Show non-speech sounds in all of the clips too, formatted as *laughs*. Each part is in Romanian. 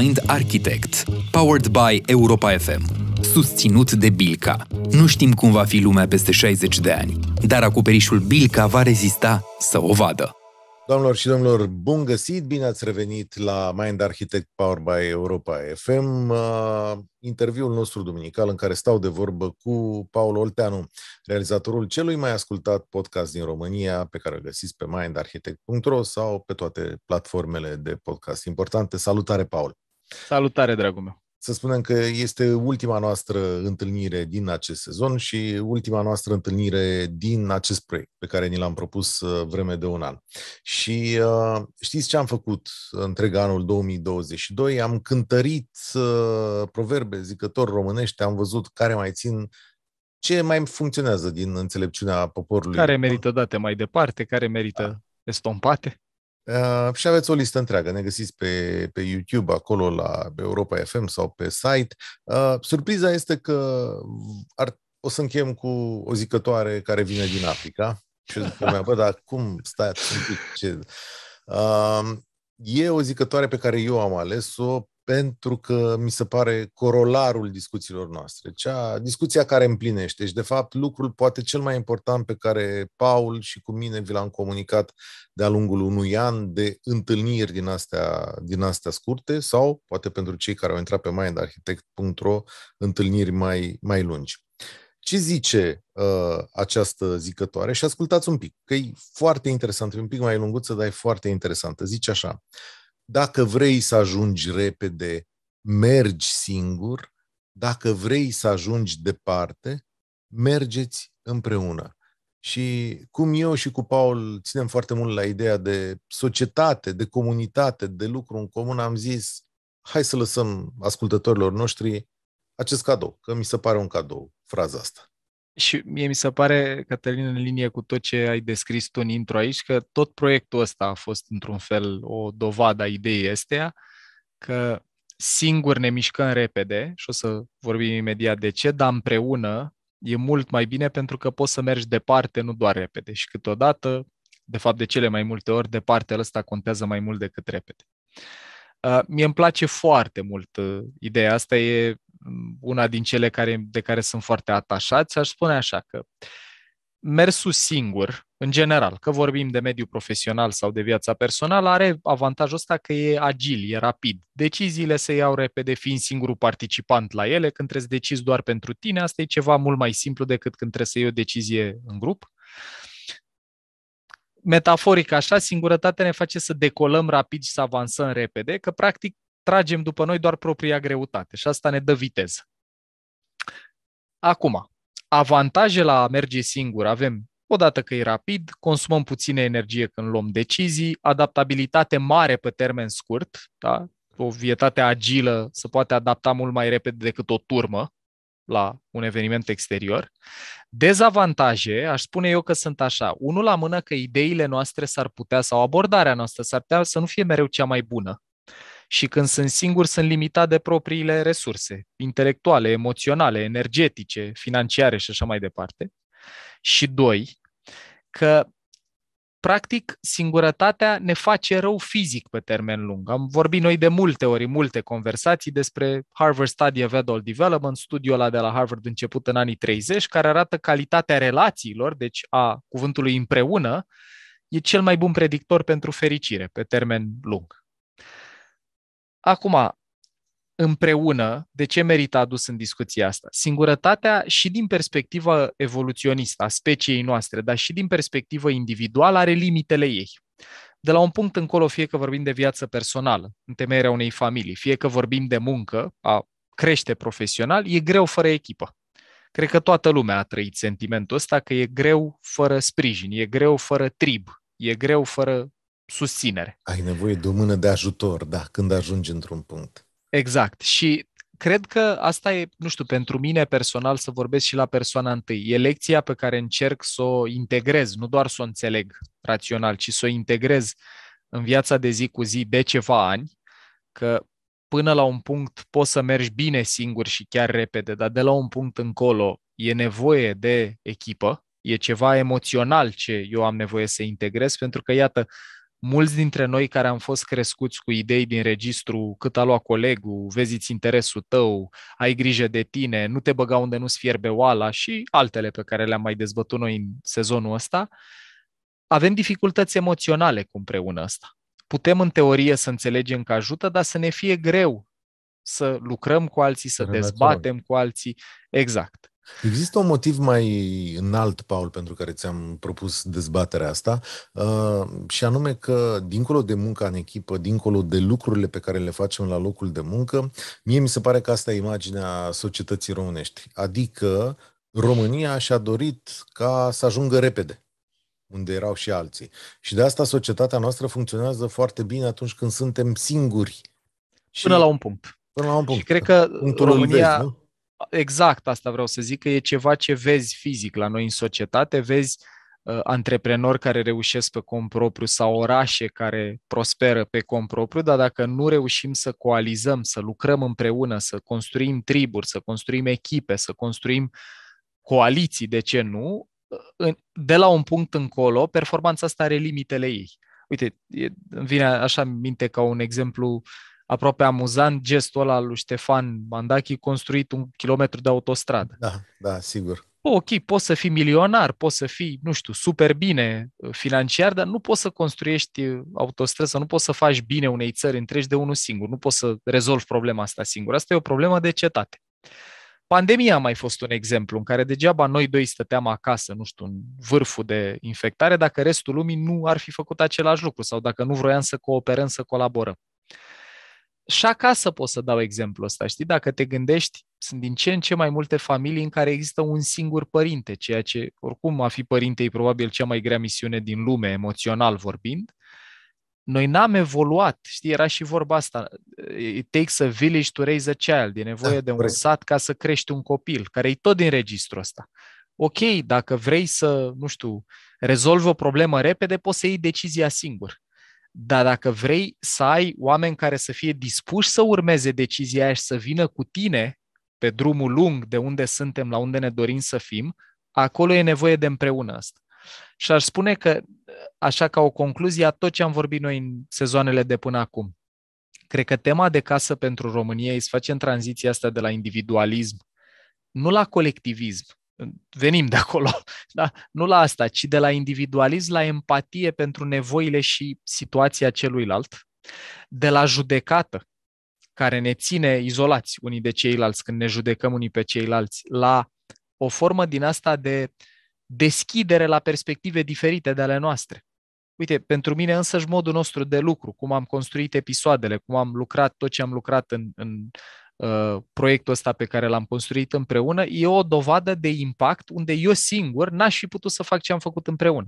Mind Architect, powered by Europa FM, susținut de Bilca. Nu știm cum va fi lumea peste 60 de ani, dar acoperișul Bilca va rezista să o vadă. Doamnelor și domnilor, bun găsit! Bine ați revenit la Mind Architect Power by Europa FM, uh, interviul nostru duminical în care stau de vorbă cu Paul Olteanu, realizatorul celui mai ascultat podcast din România, pe care îl găsiți pe mindarchitect.ro sau pe toate platformele de podcast importante. Salutare, Paul! Salutare, dragul meu! Să spunem că este ultima noastră întâlnire din acest sezon și ultima noastră întâlnire din acest proiect pe care ni l-am propus uh, vreme de un an. Și uh, știți ce am făcut întreg anul 2022? Am cântărit uh, proverbe, zicători românești, am văzut care mai țin ce mai funcționează din înțelepciunea poporului. Care merită date mai departe, care merită da. estompate. Uh, și aveți o listă întreagă, ne găsiți pe, pe YouTube, acolo la Europa FM sau pe site. Uh, surpriza este că ar, o să încheiem cu o zicătoare care vine din Africa. Și zic mea, bă, dar cum stai? Ce... Uh, e o zicătoare pe care eu am ales-o pentru că mi se pare corolarul discuțiilor noastre, cea, discuția care împlinește și, de fapt, lucrul poate cel mai important pe care Paul și cu mine vi l-am comunicat de-a lungul unui an de întâlniri din astea, din astea scurte sau, poate pentru cei care au intrat pe mindarchitect.ro, întâlniri mai, mai lungi. Ce zice uh, această zicătoare? Și ascultați un pic, că e foarte interesant, e un pic mai lunguță, dar e foarte interesantă. Zice așa, uh, dacă vrei să ajungi repede, mergi singur. Dacă vrei să ajungi departe, mergeți împreună. Și cum eu și cu Paul ținem foarte mult la ideea de societate, de comunitate, de lucru în comun, am zis, hai să lăsăm ascultătorilor noștri acest cadou, că mi se pare un cadou, fraza asta. Și mie mi se pare, Cătălin, în linie cu tot ce ai descris tu în intro aici, că tot proiectul ăsta a fost într-un fel o dovadă a ideii esteia, că singur ne mișcăm repede și o să vorbim imediat de ce, dar împreună e mult mai bine pentru că poți să mergi departe, nu doar repede. Și câteodată, de fapt de cele mai multe ori, departe ăsta contează mai mult decât repede. Uh, mie îmi place foarte mult uh, ideea asta, e una din cele care, de care sunt foarte atașați, aș spune așa că mersul singur, în general, că vorbim de mediu profesional sau de viața personală, are avantajul ăsta că e agil, e rapid. Deciziile se iau repede, fiind singurul participant la ele. Când trebuie să decizi doar pentru tine, asta e ceva mult mai simplu decât când trebuie să iei o decizie în grup. Metaforic așa, singurătatea ne face să decolăm rapid și să avansăm repede, că practic tragem după noi doar propria greutate și asta ne dă viteză. Acum, avantaje la a merge singur avem odată că e rapid, consumăm puține energie când luăm decizii, adaptabilitate mare pe termen scurt, da? o vietate agilă se poate adapta mult mai repede decât o turmă la un eveniment exterior. Dezavantaje, aș spune eu că sunt așa. Unul la mână că ideile noastre s-ar putea sau abordarea noastră s-ar putea să nu fie mereu cea mai bună și când sunt singur sunt limitat de propriile resurse intelectuale, emoționale, energetice, financiare și așa mai departe. Și doi, că practic singurătatea ne face rău fizic pe termen lung. Am vorbit noi de multe ori, multe conversații despre Harvard Study of Adult Development, studiul ăla de la Harvard început în anii 30, care arată calitatea relațiilor, deci a cuvântului împreună, e cel mai bun predictor pentru fericire pe termen lung. Acum, împreună, de ce merită adus în discuția asta? Singurătatea și din perspectiva evoluționistă a speciei noastre, dar și din perspectivă individuală, are limitele ei. De la un punct încolo, fie că vorbim de viață personală, întemeierea unei familii, fie că vorbim de muncă, a crește profesional, e greu fără echipă. Cred că toată lumea a trăit sentimentul ăsta că e greu fără sprijin, e greu fără trib, e greu fără susținere. Ai nevoie de o mână de ajutor, da, când ajungi într-un punct. Exact. Și cred că asta e, nu știu, pentru mine personal să vorbesc și la persoana întâi. E lecția pe care încerc să o integrez, nu doar să o înțeleg rațional, ci să o integrez în viața de zi cu zi de ceva ani, că până la un punct poți să mergi bine singur și chiar repede, dar de la un punct încolo e nevoie de echipă, e ceva emoțional ce eu am nevoie să integrez, pentru că, iată, mulți dintre noi care am fost crescuți cu idei din registru cât a luat colegul, vezi-ți interesul tău, ai grijă de tine, nu te băga unde nu-ți fierbe oala și altele pe care le-am mai dezbătut noi în sezonul ăsta, avem dificultăți emoționale cu împreună asta. Putem în teorie să înțelegem că ajută, dar să ne fie greu să lucrăm cu alții, să Relațional. dezbatem cu alții. Exact. Există un motiv mai înalt, Paul, pentru care ți-am propus dezbaterea asta, uh, și anume că, dincolo de munca în echipă, dincolo de lucrurile pe care le facem la locul de muncă, mie mi se pare că asta e imaginea societății românești. Adică România și-a dorit ca să ajungă repede unde erau și alții. Și de asta societatea noastră funcționează foarte bine atunci când suntem singuri. Până și... la un punct. Până la un punct. Și cred că Punctul România, vezi, nu? exact asta vreau să zic, că e ceva ce vezi fizic la noi în societate, vezi uh, antreprenori care reușesc pe cont propriu sau orașe care prosperă pe cont propriu, dar dacă nu reușim să coalizăm, să lucrăm împreună, să construim triburi, să construim echipe, să construim coaliții, de ce nu, uh, de la un punct încolo, performanța asta are limitele ei. Uite, îmi vine așa în minte ca un exemplu aproape amuzant gestul ăla lui Ștefan Bandachi construit un kilometru de autostradă. Da, da, sigur. Ok, poți să fii milionar, poți să fii, nu știu, super bine uh, financiar, dar nu poți să construiești uh, autostradă, nu poți să faci bine unei țări întregi de unul singur, nu poți să rezolvi problema asta singur. Asta e o problemă de cetate. Pandemia a mai fost un exemplu în care degeaba noi doi stăteam acasă, nu știu, în vârful de infectare, dacă restul lumii nu ar fi făcut același lucru sau dacă nu vroiam să cooperăm, să colaborăm și acasă pot să dau exemplu ăsta, știi? Dacă te gândești, sunt din ce în ce mai multe familii în care există un singur părinte, ceea ce oricum a fi părinte e probabil cea mai grea misiune din lume, emoțional vorbind. Noi n-am evoluat, știi, era și vorba asta, it takes a village to raise a child, e nevoie da, de un vrei. sat ca să crești un copil, care e tot din registrul ăsta. Ok, dacă vrei să, nu știu, rezolvi o problemă repede, poți să iei decizia singur. Dar dacă vrei să ai oameni care să fie dispuși să urmeze decizia aia și să vină cu tine pe drumul lung de unde suntem la unde ne dorim să fim, acolo e nevoie de împreună asta. Și aș spune că, așa ca o concluzie a tot ce am vorbit noi în sezoanele de până acum, cred că tema de casă pentru România e să facem tranziția asta de la individualism, nu la colectivism, venim de acolo, *laughs* da? nu la asta, ci de la individualism la empatie pentru nevoile și situația celuilalt, de la judecată, care ne ține izolați unii de ceilalți când ne judecăm unii pe ceilalți, la o formă din asta de deschidere la perspective diferite de ale noastre. Uite, pentru mine însăși modul nostru de lucru, cum am construit episoadele, cum am lucrat tot ce am lucrat în, în Uh, proiectul ăsta pe care l-am construit împreună e o dovadă de impact unde eu singur n-aș fi putut să fac ce am făcut împreună.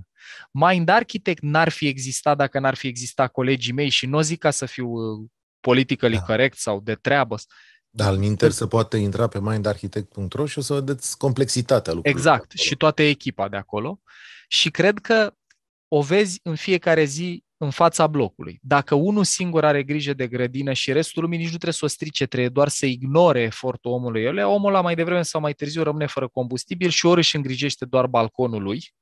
Mind Architect n-ar fi existat dacă n-ar fi existat colegii mei și nu n-o zic ca să fiu uh, politically da. corect sau de treabă. Dar al minter se poate intra pe mindarchitect.ro și o să vedeți complexitatea lucrurilor. Exact, și toată echipa de acolo. Și cred că o vezi în fiecare zi în fața blocului. Dacă unul singur are grijă de grădină și restul lumii nici nu trebuie să o strice, trebuie doar să ignore efortul omului ele, omul la mai devreme sau mai târziu rămâne fără combustibil și ori își îngrijește doar balconul lui,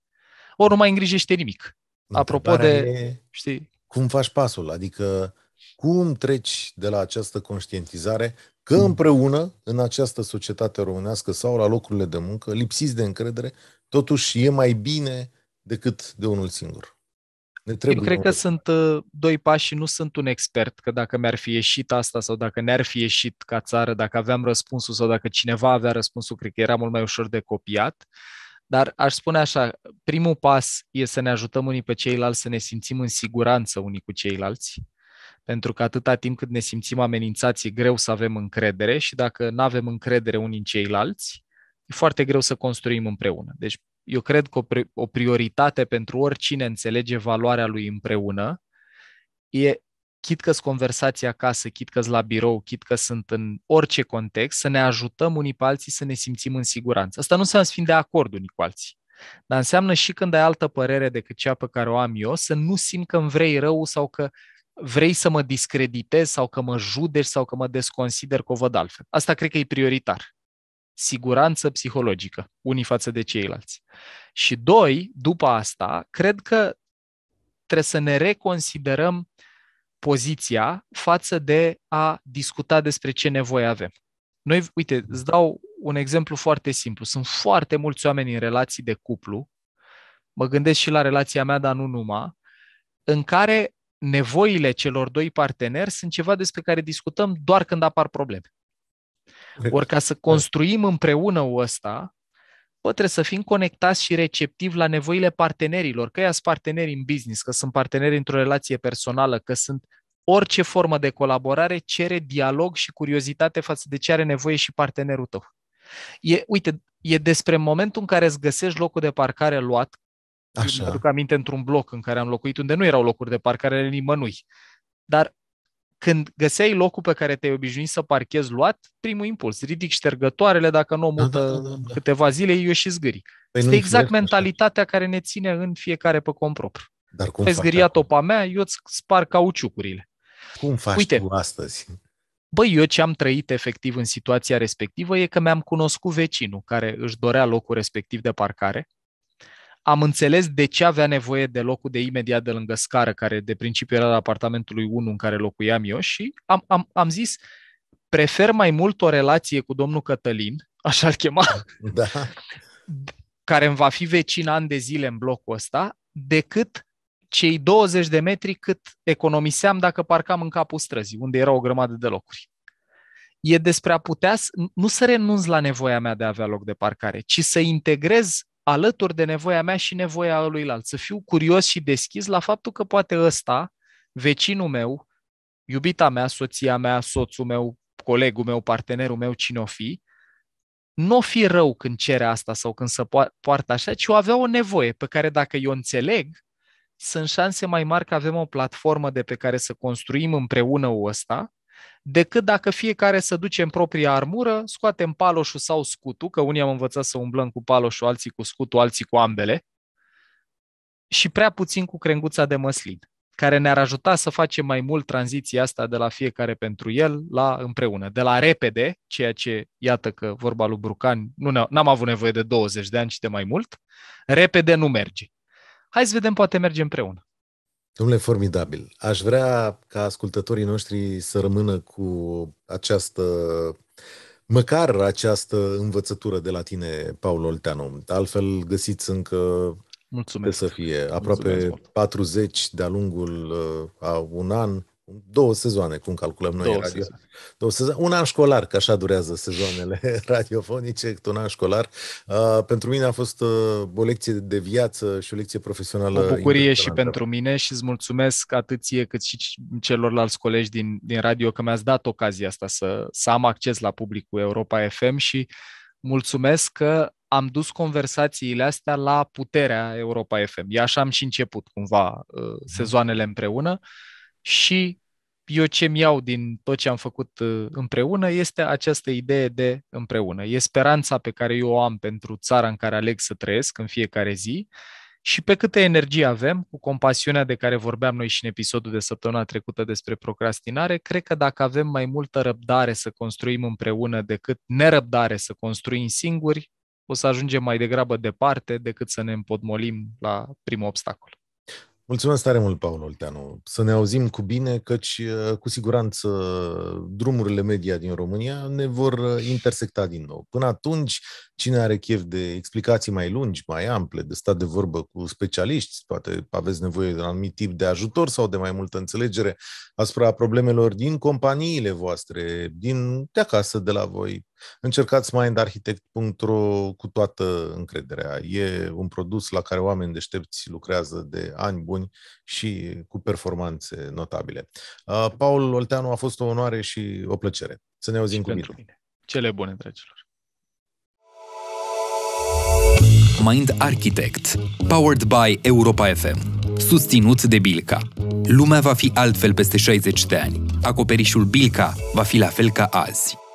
ori nu mai îngrijește nimic. Apropo de... E, știi? Cum faci pasul? Adică cum treci de la această conștientizare că hmm. împreună, în această societate românească sau la locurile de muncă, lipsiți de încredere, totuși e mai bine decât de unul singur. Ne trebuie Eu cred că sunt uh, doi pași și nu sunt un expert, că dacă mi-ar fi ieșit asta sau dacă ne-ar fi ieșit ca țară, dacă aveam răspunsul sau dacă cineva avea răspunsul, cred că era mult mai ușor de copiat. Dar aș spune așa, primul pas e să ne ajutăm unii pe ceilalți, să ne simțim în siguranță unii cu ceilalți, pentru că atâta timp cât ne simțim amenințați, e greu să avem încredere și dacă nu avem încredere unii în ceilalți, e foarte greu să construim împreună. Deci eu cred că o, prioritate pentru oricine înțelege valoarea lui împreună e chit că conversația acasă, chit că la birou, chit că sunt în orice context, să ne ajutăm unii pe alții să ne simțim în siguranță. Asta nu înseamnă să fim de acord unii cu alții. Dar înseamnă și când ai altă părere decât cea pe care o am eu, să nu simt că îmi vrei rău sau că vrei să mă discreditezi sau că mă judeci sau că mă desconsider că o văd altfel. Asta cred că e prioritar siguranță psihologică unii față de ceilalți. Și doi, după asta, cred că trebuie să ne reconsiderăm poziția față de a discuta despre ce nevoie avem. Noi, uite, îți dau un exemplu foarte simplu. Sunt foarte mulți oameni în relații de cuplu, mă gândesc și la relația mea, dar nu numai, în care nevoile celor doi parteneri sunt ceva despre care discutăm doar când apar probleme. Ori ca să *laughs* da. construim împreună ăsta, bă, trebuie să fim conectați și receptivi la nevoile partenerilor, că sunt parteneri în business, că sunt parteneri într-o relație personală, că sunt orice formă de colaborare cere dialog și curiozitate față de ce are nevoie și partenerul tău. E, uite, e despre momentul în care îți găsești locul de parcare luat. Așa. Eu aduc aminte într-un bloc în care am locuit, unde nu erau locuri de parcare nimănui. Dar când găseai locul pe care te-ai obișnuit să parchezi luat, primul impuls, ridic ștergătoarele, dacă nu o da, da, mută da, da, da, da. câteva zile, eu și zgârii. Păi este exact mentalitatea așa. care ne ține în fiecare pe propriu. Dar cum Ai topa mea, eu îți spar cauciucurile. Cum faci Uite, tu astăzi? Băi, eu ce am trăit efectiv în situația respectivă e că mi-am cunoscut vecinul care își dorea locul respectiv de parcare am înțeles de ce avea nevoie de locul de imediat de lângă scară, care de principiu era la apartamentului 1 în care locuiam eu și am, am, am zis, prefer mai mult o relație cu domnul Cătălin, *laughs* așa-l chema, da. care îmi va fi vecin an de zile în blocul ăsta, decât cei 20 de metri cât economiseam dacă parcam în capul străzii, unde era o grămadă de locuri. E despre a putea, nu să renunț la nevoia mea de a avea loc de parcare, ci să integrez alături de nevoia mea și nevoia alt. Să fiu curios și deschis la faptul că poate ăsta, vecinul meu, iubita mea, soția mea, soțul meu, colegul meu, partenerul meu, cine o fi, nu o fi rău când cere asta sau când se poartă așa, ci o avea o nevoie pe care dacă eu înțeleg, sunt șanse mai mari că avem o platformă de pe care să construim împreună ăsta decât dacă fiecare să duce în propria armură, scoatem paloșul sau scutul, că unii am învățat să umblăm cu paloșul, alții cu scutul, alții cu ambele, și prea puțin cu crenguța de măslin, care ne-ar ajuta să facem mai mult tranziția asta de la fiecare pentru el la împreună, de la repede, ceea ce, iată că vorba lui Brucan, nu n-am avut nevoie de 20 de ani, și de mai mult, repede nu merge. Hai să vedem, poate merge împreună. Domnule, formidabil. Aș vrea ca ascultătorii noștri să rămână cu această măcar această învățătură de la tine, Paul Olteanu. Altfel găsiți încă Mulțumesc. să fie aproape Mulțumesc, 40 de-a lungul uh, a un an Două sezoane, cum calculăm noi două radio. Sezoane. Două sezoane. Un an școlar, că așa durează sezoanele *laughs* radiofonice, un an școlar. Uh, pentru mine a fost uh, o lecție de viață și o lecție profesională. O bucurie și pentru mine și îți mulțumesc atât ție cât și celorlalți colegi din, din radio că mi-ați dat ocazia asta să, să am acces la publicul Europa FM și mulțumesc că am dus conversațiile astea la puterea Europa FM. E așa am și început cumva uh, mhm. sezoanele împreună. Uh, și eu ce mi-iau din tot ce am făcut uh, împreună este această idee de împreună. E speranța pe care eu o am pentru țara în care aleg să trăiesc în fiecare zi și pe câte energie avem, cu compasiunea de care vorbeam noi și în episodul de săptămâna trecută despre procrastinare, cred că dacă avem mai multă răbdare să construim împreună decât nerăbdare să construim singuri, o să ajungem mai degrabă departe decât să ne împodmolim la primul obstacol. Mulțumesc tare mult, Paul Olteanu. Să ne auzim cu bine, căci uh, cu siguranță drumurile media din România ne vor uh, intersecta din nou. Până atunci, cine are chef de explicații mai lungi, mai ample, de stat de vorbă cu specialiști, poate aveți nevoie de un anumit tip de ajutor sau de mai multă înțelegere asupra problemelor din companiile voastre, din de acasă, de la voi, Încercați mindarchitect.ro cu toată încrederea. E un produs la care oameni deștepți lucrează de ani buni și cu performanțe notabile. Uh, Paul Olteanu, a fost o onoare și o plăcere. Să ne auzim și cu bine. mine. Cele bune, dragilor! Mind Architect, powered by Europa FM, susținut de Bilca. Lumea va fi altfel peste 60 de ani. Acoperișul Bilca va fi la fel ca azi.